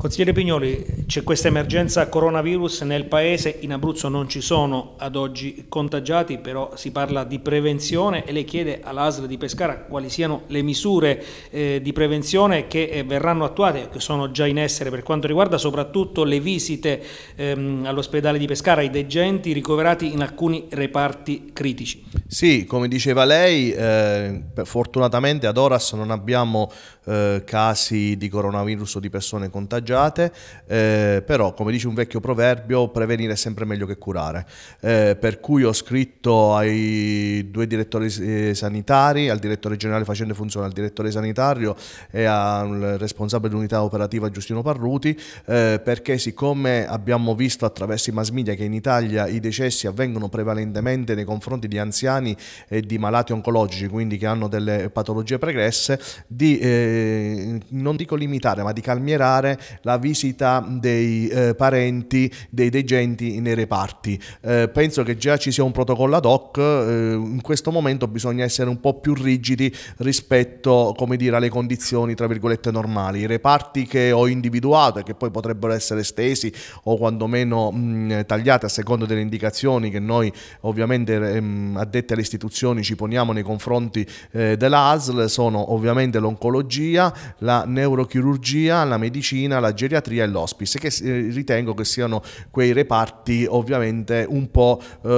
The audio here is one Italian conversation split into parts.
Consigliere Pignoli, c'è questa emergenza coronavirus nel Paese, in Abruzzo non ci sono ad oggi contagiati, però si parla di prevenzione e lei chiede all'ASL di Pescara quali siano le misure eh, di prevenzione che eh, verranno attuate, che sono già in essere per quanto riguarda soprattutto le visite ehm, all'ospedale di Pescara ai degenti ricoverati in alcuni reparti critici. Sì, come diceva lei, eh, fortunatamente ad Oras non abbiamo eh, casi di coronavirus o di persone contagiate mangiate, eh, però come dice un vecchio proverbio, prevenire è sempre meglio che curare. Eh, per cui ho scritto ai due direttori eh, sanitari, al direttore generale facendo funzione, al direttore sanitario e al responsabile dell'unità operativa Giustino Parruti, eh, perché siccome abbiamo visto attraverso i mass media che in Italia i decessi avvengono prevalentemente nei confronti di anziani e di malati oncologici, quindi che hanno delle patologie pregresse, di eh, non dico limitare ma di calmierare la visita dei eh, parenti dei degenti nei reparti. Eh, penso che già ci sia un protocollo ad hoc, eh, in questo momento bisogna essere un po' più rigidi rispetto come dire, alle condizioni tra virgolette normali. I reparti che ho individuato e che poi potrebbero essere estesi o quantomeno mh, mm, tagliati a seconda delle indicazioni che noi ovviamente mh, mm, addetti alle istituzioni ci poniamo nei confronti eh, della ASL sono ovviamente l'oncologia, la neurochirurgia, la medicina, la la geriatria e l'hospice, che eh, ritengo che siano quei reparti ovviamente un po', eh,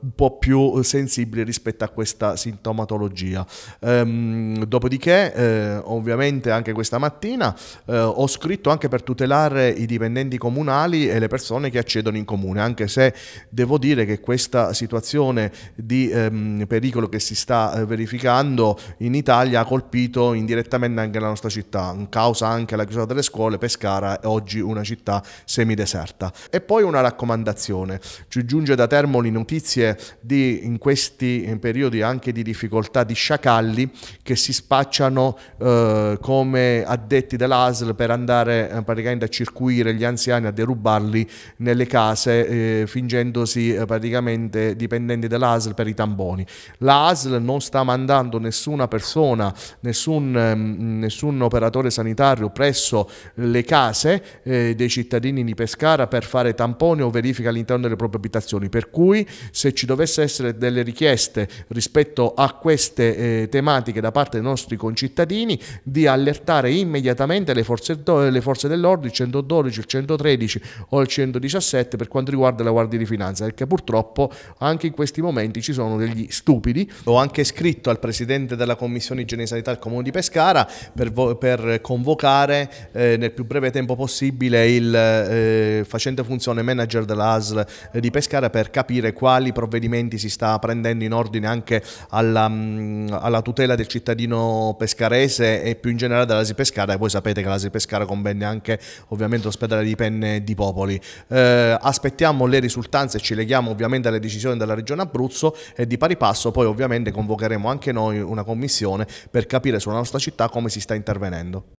un po più eh, sensibili rispetto a questa sintomatologia. Ehm, dopodiché, eh, ovviamente anche questa mattina eh, ho scritto anche per tutelare i dipendenti comunali e le persone che accedono in comune, anche se devo dire che questa situazione di ehm, pericolo che si sta eh, verificando in Italia ha colpito indirettamente anche la nostra città, causa anche la chiusura delle scuole, pescate Pescara è oggi una città semideserta. E poi una raccomandazione, ci giunge da Termoli notizie di in questi periodi anche di difficoltà di sciacalli che si spacciano eh, come addetti dell'ASL per andare eh, praticamente a circuire gli anziani, a derubarli nelle case eh, fingendosi eh, praticamente dipendenti dell'ASL per i tamboni. L'ASL non sta mandando nessuna persona, nessun, ehm, nessun operatore sanitario presso le case eh, dei cittadini di Pescara per fare tamponi o verifica all'interno delle proprie abitazioni, per cui se ci dovesse essere delle richieste rispetto a queste eh, tematiche da parte dei nostri concittadini, di allertare immediatamente le forze, le forze dell'ordine, il 112, il 113 o il 117 per quanto riguarda la Guardia di Finanza, perché purtroppo anche in questi momenti ci sono degli stupidi. Ho anche scritto al Presidente della Commissione Igiene e Sanità del Comune di Pescara per, per convocare eh, nel più breve breve tempo possibile il eh, facente funzione manager dell'ASL eh, di Pescara per capire quali provvedimenti si sta prendendo in ordine anche alla, mm, alla tutela del cittadino pescarese e più in generale dell'ASL Pescara e voi sapete che l'ASL Pescara convenne anche ovviamente l'ospedale di Penne di Popoli. Eh, aspettiamo le risultanze, ci leghiamo ovviamente alle decisioni della Regione Abruzzo e di pari passo poi ovviamente convocheremo anche noi una commissione per capire sulla nostra città come si sta intervenendo.